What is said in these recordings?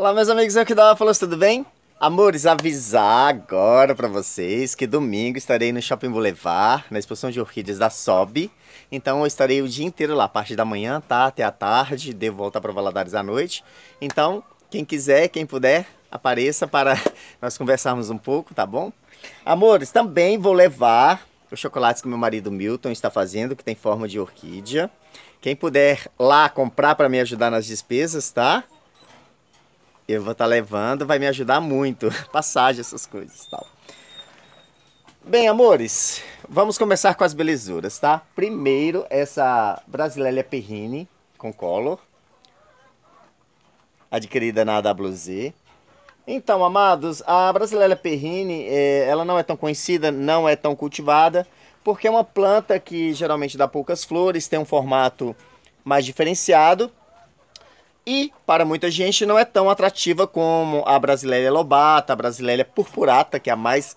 Olá, meus amigos, eu que dá falou, tudo bem? Amores, avisar agora para vocês que domingo estarei no Shopping Boulevard, na exposição de orquídeas da SOB. Então eu estarei o dia inteiro lá, parte da manhã, tá? Até a tarde, devo voltar para Valadares à noite. Então, quem quiser, quem puder, apareça para nós conversarmos um pouco, tá bom? Amores, também vou levar os chocolates que meu marido Milton está fazendo, que tem forma de orquídea. Quem puder lá comprar para me ajudar nas despesas, tá? Eu vou estar tá levando, vai me ajudar muito. Passagem, essas coisas tal. Bem, amores, vamos começar com as belezuras, tá? Primeiro, essa Brasilélia Perrine com color. Adquirida na AWZ. Então, amados, a Brasilélia Perrine, é, ela não é tão conhecida, não é tão cultivada, porque é uma planta que geralmente dá poucas flores, tem um formato mais diferenciado e, para muita gente, não é tão atrativa como a Brasileira lobata, a Brasileira purpurata, que é a mais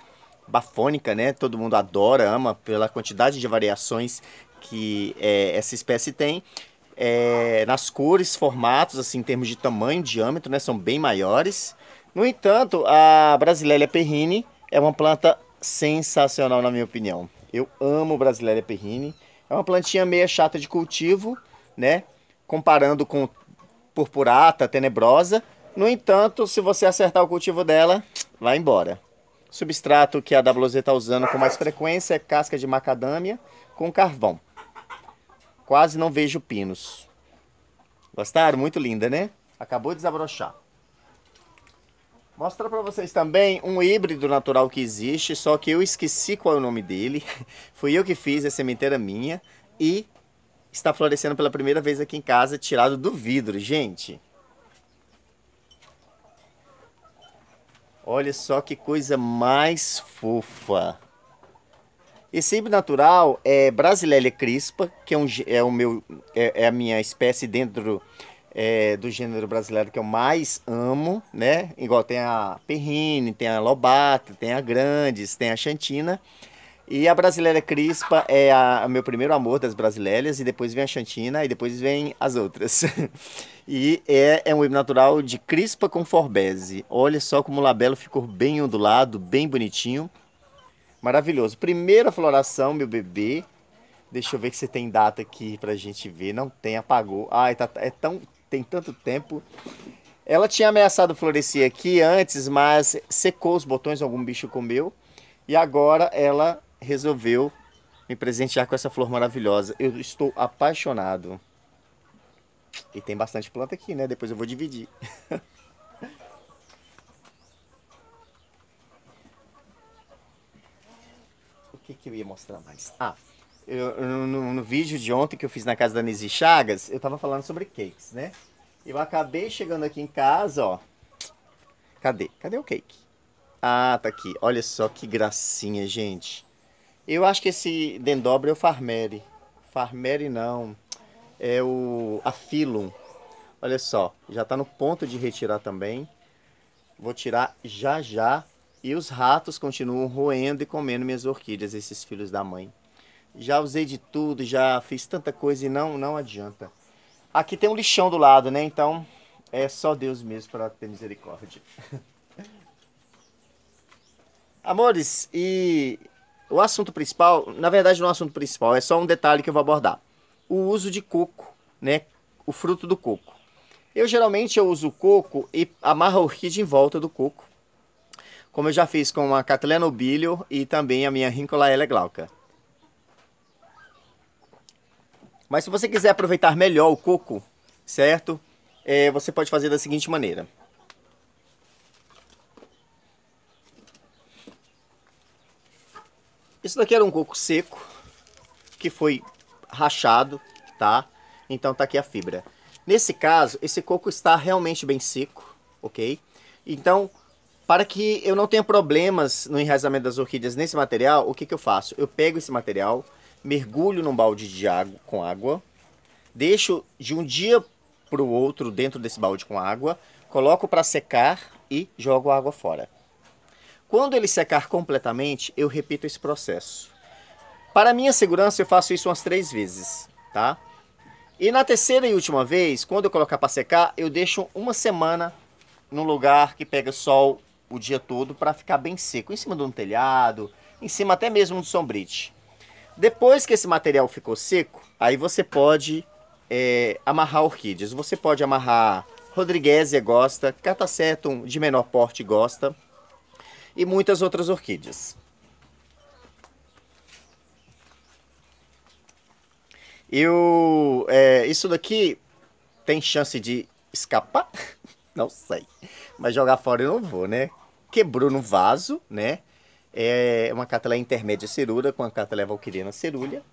bafônica, né? Todo mundo adora, ama pela quantidade de variações que é, essa espécie tem. É, nas cores, formatos, assim, em termos de tamanho, diâmetro, né? São bem maiores. No entanto, a Brasileira perrine é uma planta sensacional, na minha opinião. Eu amo Brasileira perrine. É uma plantinha meia chata de cultivo, né? Comparando com purpurata, tenebrosa. No entanto, se você acertar o cultivo dela, vai embora. Substrato que a WZ está usando com mais frequência é casca de macadâmia com carvão. Quase não vejo pinos. Gostaram? Muito linda, né? Acabou de desabrochar. Mostrar para vocês também um híbrido natural que existe, só que eu esqueci qual é o nome dele. Fui eu que fiz, é sementeira minha. E está florescendo pela primeira vez aqui em casa, tirado do vidro, gente. Olha só que coisa mais fofa. Esse híbrido natural é Brasilélia crispa, que é, um, é o meu, é, é, a minha espécie dentro é, do gênero brasileiro que eu mais amo, né? Igual tem a perrine, tem a lobata, tem a grandes, tem a chantina. E a brasileira crispa é a, a meu primeiro amor das brasileiras, e depois vem a chantina, e depois vem as outras. e é, é um hino natural de crispa com forbese. Olha só como o labelo ficou bem ondulado, bem bonitinho. Maravilhoso. Primeira floração, meu bebê. Deixa eu ver se tem data aqui pra gente ver. Não tem, apagou. Ai, tá, é tão, tem tanto tempo. Ela tinha ameaçado florescer aqui antes, mas secou os botões, algum bicho comeu. E agora ela resolveu me presentear com essa flor maravilhosa. Eu estou apaixonado. E tem bastante planta aqui, né? Depois eu vou dividir. o que, que eu ia mostrar mais? Ah, eu, no, no, vídeo de ontem que eu fiz na casa da Nisi Chagas, eu tava falando sobre cakes, né? Eu acabei chegando aqui em casa, ó. Cadê? Cadê o cake? Ah, tá aqui. Olha só que gracinha, gente. Eu acho que esse Dendobre é o Farmeri. Farmeri não. É o Afilum. Olha só, já está no ponto de retirar também. Vou tirar já já. E os ratos continuam roendo e comendo minhas orquídeas, esses filhos da mãe. Já usei de tudo, já fiz tanta coisa e não, não adianta. Aqui tem um lixão do lado, né? Então é só Deus mesmo para ter misericórdia. Amores, e o assunto principal, na verdade, não é o assunto principal, é só um detalhe que eu vou abordar. O uso de coco, né? O fruto do coco. Eu geralmente eu uso coco e amarro a orquídea em volta do coco. Como eu já fiz com a Cattleya nobilio e também a minha Rincolaella glauca. Mas se você quiser aproveitar melhor o coco, certo? É, você pode fazer da seguinte maneira. Isso daqui era um coco seco que foi rachado, tá? Então tá aqui a fibra. Nesse caso, esse coco está realmente bem seco, ok? Então, para que eu não tenha problemas no enraizamento das orquídeas nesse material, o que, que eu faço? Eu pego esse material, mergulho num balde de água, com água, deixo de um dia para o outro dentro desse balde com água, coloco para secar e jogo a água fora. Quando ele secar completamente, eu repito esse processo. Para minha segurança, eu faço isso umas três vezes, tá? E na terceira e última vez, quando eu colocar para secar, eu deixo uma semana num lugar que pega sol o dia todo para ficar bem seco, em cima de um telhado, em cima até mesmo do sombrite. Depois que esse material ficou seco, aí você pode é, amarrar orquídeas. Você pode amarrar Rodriguesia gosta, Catacetum de menor porte gosta e muitas outras orquídeas. Eu, é, isso daqui tem chance de escapar? não sei. Mas jogar fora eu não vou, né? Quebrou no vaso, né? É uma cataleia intermédia cerúlea com a cataleia valquiriana cerúlea.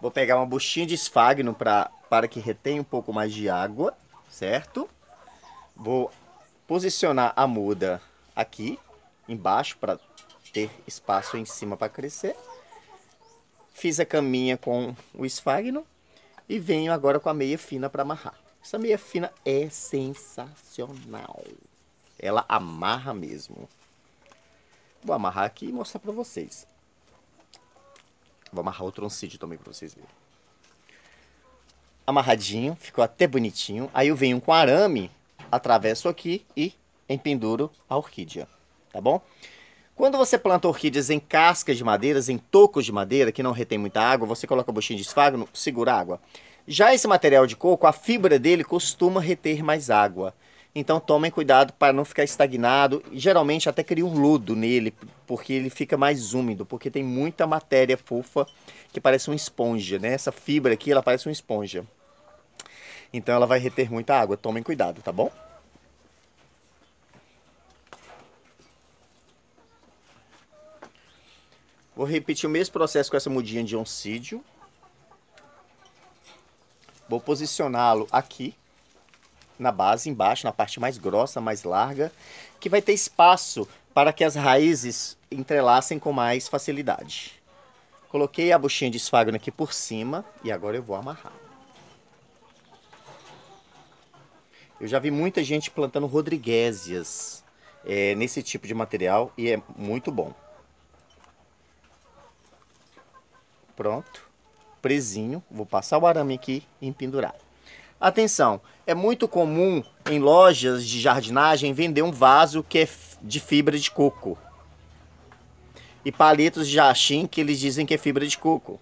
Vou pegar uma buchinha de esfagno pra, para que retém um pouco mais de água, certo? Vou posicionar a muda aqui embaixo para ter espaço em cima para crescer. Fiz a caminha com o esfagno e venho agora com a meia fina para amarrar. Essa meia fina é sensacional. Ela amarra mesmo. Vou amarrar aqui e mostrar para vocês. Vou amarrar o troncídio também para vocês verem. Amarradinho, ficou até bonitinho. Aí eu venho com arame atravesso aqui e empenduro a orquídea, tá bom? Quando você planta orquídeas em cascas de madeiras, em tocos de madeira, que não retém muita água, você coloca a buchinho de esfagno, segura a água. Já esse material de coco, a fibra dele costuma reter mais água. Então tomem cuidado para não ficar estagnado. Geralmente até cria um lodo nele, porque ele fica mais úmido, porque tem muita matéria fofa que parece uma esponja, né? Essa fibra aqui, ela parece uma esponja. Então ela vai reter muita água. Tomem cuidado, tá bom? Vou repetir o mesmo processo com essa mudinha de oncídio. Vou posicioná-lo aqui na base, embaixo, na parte mais grossa, mais larga, que vai ter espaço para que as raízes entrelacem com mais facilidade. Coloquei a buchinha de esfagno aqui por cima e agora eu vou amarrar. Eu já vi muita gente plantando rodriguesias é, nesse tipo de material e é muito bom. Pronto. Presinho. Vou passar o arame aqui e pendurar. Atenção, é muito comum em lojas de jardinagem vender um vaso que é de fibra de coco. E palitos de jachim que eles dizem que é fibra de coco.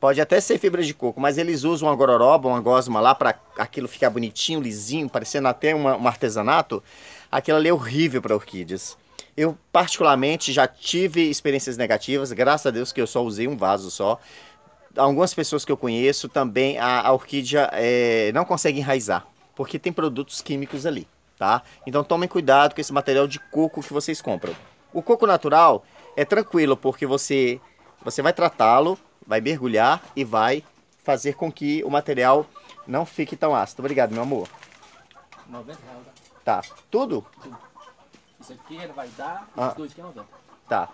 Pode até ser fibra de coco, mas eles usam uma gororoba, uma gosma lá para aquilo ficar bonitinho, lisinho, parecendo até uma, um artesanato. Aquilo ali é horrível para orquídeas. Eu, particularmente, já tive experiências negativas, graças a Deus que eu só usei um vaso só. Algumas pessoas que eu conheço também, a, a orquídea é, não consegue enraizar, porque tem produtos químicos ali, tá? Então tomem cuidado com esse material de coco que vocês compram. O coco natural é tranquilo, porque você, você vai tratá-lo, vai mergulhar e vai fazer com que o material não fique tão ácido. Obrigado, meu amor. 90 reais. Tá. tá. Tudo? Isso aqui vai dar, ah. os dois aqui é 90. Tá.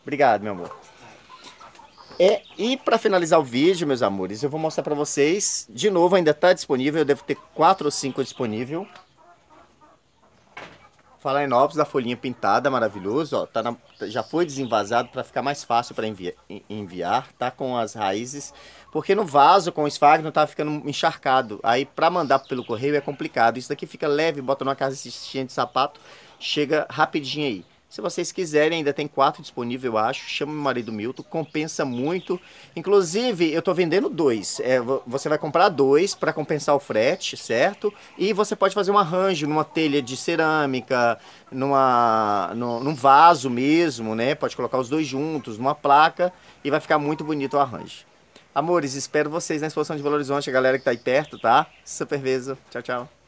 Obrigado, meu amor. É, e para finalizar o vídeo, meus amores, eu vou mostrar para vocês. De novo, ainda está disponível. Eu devo ter quatro ou cinco disponível. Falar em Óbidos, da folhinha pintada, maravilhoso, ó, tá na, já foi desenvasado para ficar mais fácil para envia, enviar, tá com as raízes, porque no vaso com o esfagno tá ficando encharcado, aí para mandar pelo correio é complicado, isso daqui fica leve, bota numa casistinha de sapato, chega rapidinho aí. Se vocês quiserem, ainda tem quatro disponível, eu acho. Chama meu marido Milton, compensa muito. Inclusive, eu estou vendendo dois. É, você vai comprar dois para compensar o frete, certo? E você pode fazer um arranjo numa telha de cerâmica, numa, no, num vaso mesmo, né? Pode colocar os dois juntos, numa placa, e vai ficar muito bonito o arranjo. Amores, espero vocês na exposição de Belo Horizonte, a galera que está aí perto, tá? Super beijo. Tchau, tchau.